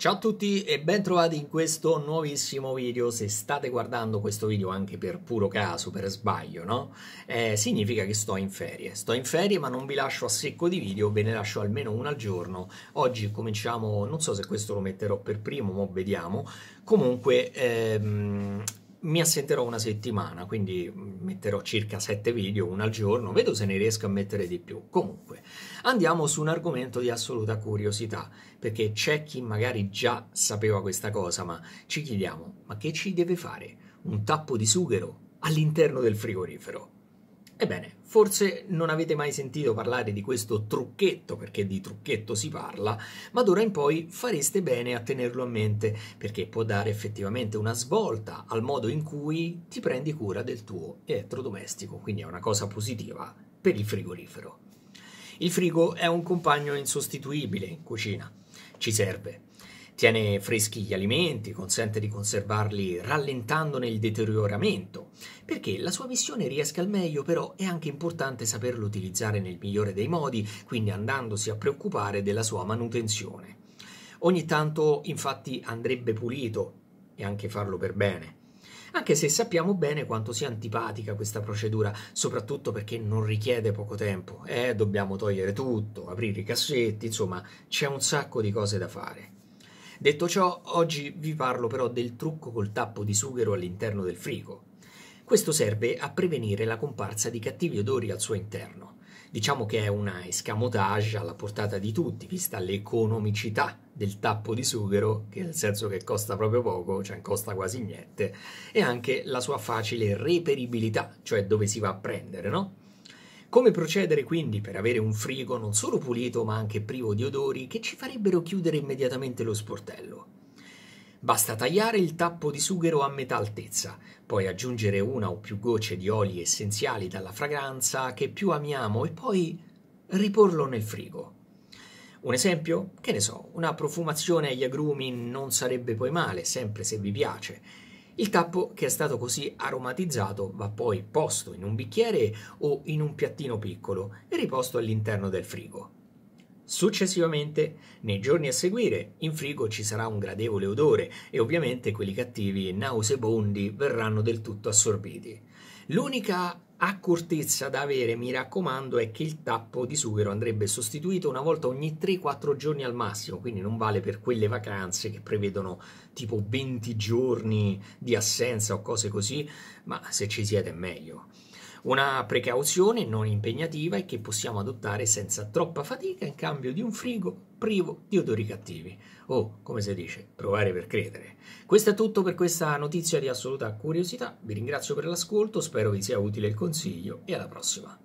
Ciao a tutti e bentrovati in questo nuovissimo video. Se state guardando questo video anche per puro caso, per sbaglio, no? Eh, significa che sto in ferie. Sto in ferie, ma non vi lascio a secco di video, ve ne lascio almeno uno al giorno. Oggi cominciamo, non so se questo lo metterò per primo, ma vediamo. Comunque, ehm, mi assenterò una settimana, quindi mm, metterò circa 7 video, uno al giorno, vedo se ne riesco a mettere di più. Comunque, andiamo su un argomento di assoluta curiosità, perché c'è chi magari già sapeva questa cosa, ma ci chiediamo, ma che ci deve fare un tappo di sughero all'interno del frigorifero? Ebbene, forse non avete mai sentito parlare di questo trucchetto, perché di trucchetto si parla, ma d'ora in poi fareste bene a tenerlo a mente, perché può dare effettivamente una svolta al modo in cui ti prendi cura del tuo elettrodomestico, quindi è una cosa positiva per il frigorifero. Il frigo è un compagno insostituibile in cucina, ci serve. Tiene freschi gli alimenti, consente di conservarli rallentandone il deterioramento perché la sua missione riesca al meglio, però è anche importante saperlo utilizzare nel migliore dei modi, quindi andandosi a preoccupare della sua manutenzione. Ogni tanto, infatti, andrebbe pulito e anche farlo per bene anche se sappiamo bene quanto sia antipatica questa procedura, soprattutto perché non richiede poco tempo. Eh, dobbiamo togliere tutto, aprire i cassetti, insomma, c'è un sacco di cose da fare. Detto ciò, oggi vi parlo però del trucco col tappo di sughero all'interno del frigo. Questo serve a prevenire la comparsa di cattivi odori al suo interno. Diciamo che è una escamotage alla portata di tutti, vista l'economicità del tappo di sughero, che nel senso che costa proprio poco, cioè costa quasi niente, e anche la sua facile reperibilità, cioè dove si va a prendere, no? Come procedere quindi per avere un frigo non solo pulito ma anche privo di odori che ci farebbero chiudere immediatamente lo sportello? Basta tagliare il tappo di sughero a metà altezza, poi aggiungere una o più gocce di oli essenziali dalla fragranza che più amiamo e poi riporlo nel frigo. Un esempio? Che ne so, una profumazione agli agrumi non sarebbe poi male, sempre se vi piace. Il tappo che è stato così aromatizzato va poi posto in un bicchiere o in un piattino piccolo e riposto all'interno del frigo. Successivamente, nei giorni a seguire, in frigo ci sarà un gradevole odore e ovviamente quelli cattivi e nausebondi verranno del tutto assorbiti. L'unica accortezza da avere, mi raccomando, è che il tappo di sughero andrebbe sostituito una volta ogni 3-4 giorni al massimo, quindi non vale per quelle vacanze che prevedono tipo 20 giorni di assenza o cose così, ma se ci siete è meglio. Una precauzione non impegnativa e che possiamo adottare senza troppa fatica in cambio di un frigo privo di odori cattivi. O, oh, come si dice, provare per credere. Questo è tutto per questa notizia di assoluta curiosità. Vi ringrazio per l'ascolto, spero vi sia utile il consiglio e alla prossima.